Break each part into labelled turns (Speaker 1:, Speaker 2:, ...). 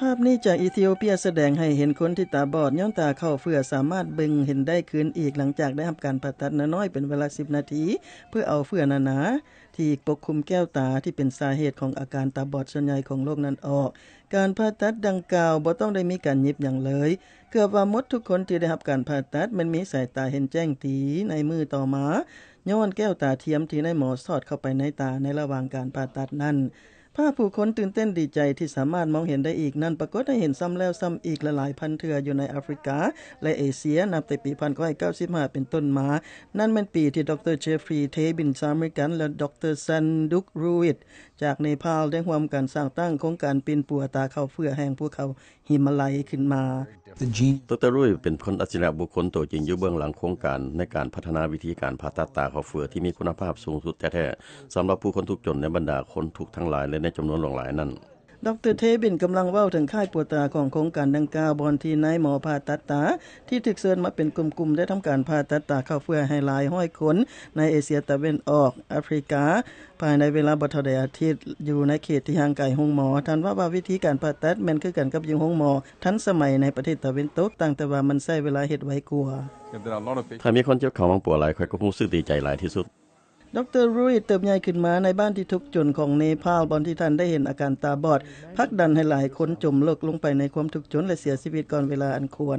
Speaker 1: ภาพนี้จากอิธิโอเปียแสดงให้เห็นคนที่ตาบอดย้อนตาเข้าเฟื่อสามารถบึงเห็นได้คืนอีกหลังจากได้ทำการผ่าตัดน้อยเป็นเวลาสิบนาที เพื่อเอาเฟื่อนานา ที่ปกคลุมแก้วตาที่เป็นสาเหตุของอาการตาบอดส่วนใหญ่ของโรคนั้นออก การผ่าตัดดังกล่าวบ่ต้องได้มีการยิบอย่างเลย เกือบว่ามดทุกคนที่ได้รับการผ่าตัด มันมีสายตาเห็นแจ้งตีในมือต่อมาย้อนแก้วตาเทียมที่นายหมอสอดเข้าไปในตาในระหว่างการผ่าตัดนั้นภาพผู้คนตื่นเต้นดีใจที่สามารถมองเห็นได้อีกนั่นปรากฏให้เห็นซ้ำแล้วซ้ำอีกหลายพันเถื่ออยู่ในแอฟริกาและเอเชียนับแต่ปีพันก้อยเก้าสิบห้าเป็นต้นมา นั่นเป็นปีที่ดรเชฟฟรีย์เทบินซามิกันและดรซันดุกรูวิดจากเนปาลได้ร่วมกันสร้างตั้งโครงการปีนปัวตาเข้าเฟื่อแห่งภูเขาหิมาลัยขึ้นมา
Speaker 2: ดรรุ่ยเป็นคนอัจฉริยะบุคคลตัวจริงอยู่เบื้องหลังโครงการในการพัฒนาวิธีการผ่าตัดตาเข้าเฟื่อที่มีคุณภาพสูงสุดแท้ๆสำหรับผู้คนทุกจนในบรรดาคนทุกทั้งหลายเลในจานวนหลงหลายนั้น
Speaker 1: ดรเทบินกำลังเว้าถึงค่ายปวดตาของโครงการดังกล่าวบอนที่นายหมอผ่าตัดตา ที่ถึกเชิญมาเป็นกลุ่มๆได้ทำการผ่าตัดตาเข้าเพื่อให้หลายห้อยคนในเอเชียตะเวนออกแอฟริกา ภายในเวลาบ่เท่าใดอาทิตย์อยู่ในเขตที่ห่างไกลห้องหมอท่านว่าว่าวิธีการผ่าตัดแม่นคือกันกับยิงห้องหมอ ทันสมัยในประเทศตะเวนตกต่างแต่ว่ามันใช้เวลาเฮ็ดไว้กว่า
Speaker 2: ถ้ามีคนเจ็บเข่ามังปวดหลายข่อยก็คงสึกดีใจหลายที่สุด
Speaker 1: ดรรุ่ยเติบใหญ่ขึ้นมาในบ้านที่ทุกจนของเนปาลบอนที่ท่านได้เห็นอาการตาบอด พักดันให้หลายคนจมเลิกลงไปในความทุกข์จนและเสียชีวิตก่อนเวลาอันควร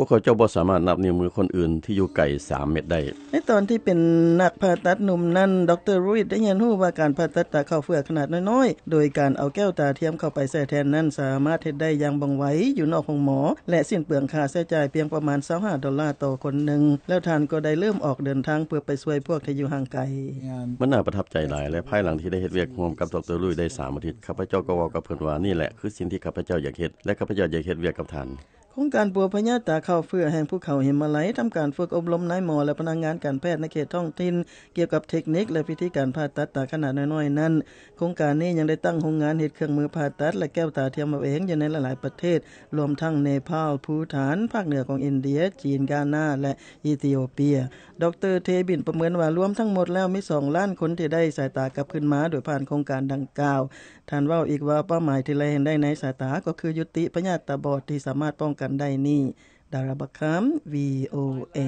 Speaker 2: วกเขาเจ้าบ่สามารถนับนิ้วมือคนอื่นที่อยู่ไกล3เม็ดได้
Speaker 1: ในตอนที่เป็นนักผ่าตัดหนุ่มนั้นดรรูดได้เรียนรู้ว่าการผ่าตัดตาเข้าเฟือขนาดน้อยๆ โดยการเอาแก้วตาเทียมเข้าไปใส่แทนนั้น สามารถเฮ็ดได้อย่างบังไว้อยู่นอกของหมอและสิ้นเปลืองค่าใช้จ่ายเพียงประมาณ25ดอลลาร์ต่อคนหนึ่ง แล้วท่านก็ได้เริ่มออกเดินทางเพื่อไปช่วยพวกที่อยู่ห่างไกล
Speaker 2: มันน่าประทับใจหลายและภายหลังที่ได้เฮ็ดเวียกร่วมกับดรรูดได้3อาทิตย์ข้าพเจ้าก็เว้ากับเพิ่นว่านี่แหละคือสิ่งที่ข้าพเจ้าอยากเฮ็ดและข้าพเจ้าอยากเฮ็ดเวียกกับท่าน
Speaker 1: รงการปัวพญาตาเข้าเฟื่อแห่งภูเขาหิมาลัยทำการฝึกอบรมนายหมอและพนักงงานการแพทย์ในเขตท้องถิ่นเกี่ยวกับเทคนิคและพิธีการผ่าตัดตาขนาดน้อยๆนั้นโครงการนี้ยังได้ตั้งโรงงานเหตุเครื่องมือผ่าตัดและแก้วตาเทียมมาเองอยู่ในหลายๆประเทศ รวมทั้งเนปาลภูฐาน ภาคเหนือของอินเดียจีนกาหน้าและอิธิโอเปีย ดรเทบินประเมินว่ารวมทั้งหมดแล้วมีสองล้านคนที่ได้สายตากลับขึ้นมาโดยผ่านโครงการดังกล่าว ท่านว่าอีกว่าเป้าหมายที่เราเห็นได้ในสายตาก็คือยุติพญาตาบอดที่สามารถป้องกันกได้นี่ ดาราบักคัม VOA